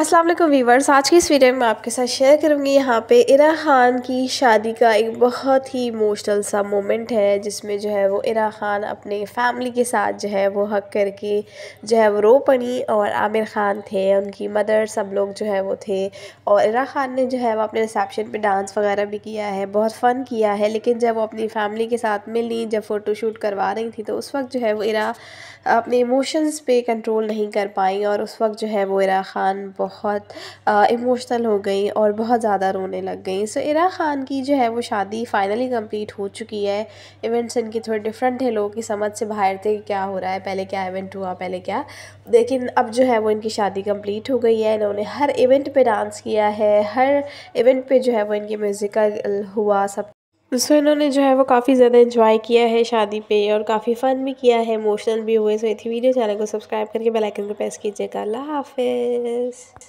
अस्सलाम वालेकुम वीवर्स आज की इस वीडियो में आपके साथ शेयर करूंगी यहाँ पे इरा खान की शादी का एक बहुत ही इमोशनल सा मोमेंट है जिसमें जो है वो इरा खान अपने फैमिली के साथ जो है वो हक करके जो है वो रो पड़ी और आमिर खान थे उनकी मदर सब लोग जो है वो थे और इरा खान ने जो है वो अपने रिसेप्शन पर डांस वगैरह भी किया है बहुत फ़न किया है लेकिन जब वो अपनी फैमिली के साथ मिली जब फ़ोटोशूट करवा रही थी तो उस वक्त जो है वो इरा अपने इमोशंस पे कंट्रोल नहीं कर पाई और उस वक्त जो है वो इरा खान बहुत बहुत इमोशनल हो गई और बहुत ज़्यादा रोने लग गई सो इरा ख़ान की जो है वो शादी फ़ाइनली कंप्लीट हो चुकी है इवेंट्स इनके थोड़े डिफरेंट थे लोगों की समझ से बाहर थे कि क्या हो रहा है पहले क्या इवेंट हुआ पहले क्या लेकिन अब जो है वो इनकी शादी कम्प्लीट हो गई है इन्होंने हर इवेंट पर डांस किया है हर इवेंट पर जो है वो इनकी म्यूज़िकल हुआ सब सो इन्होंने जो है वो काफ़ी ज़्यादा इन्जॉय किया है शादी पे और काफ़ी फ़न भी किया है इमोशनल भी हुए सो इतनी वीडियो चैनल को सब्सक्राइब करके बेल आइकन को प्रेस कीजिएगा अल्लाह हाफिज़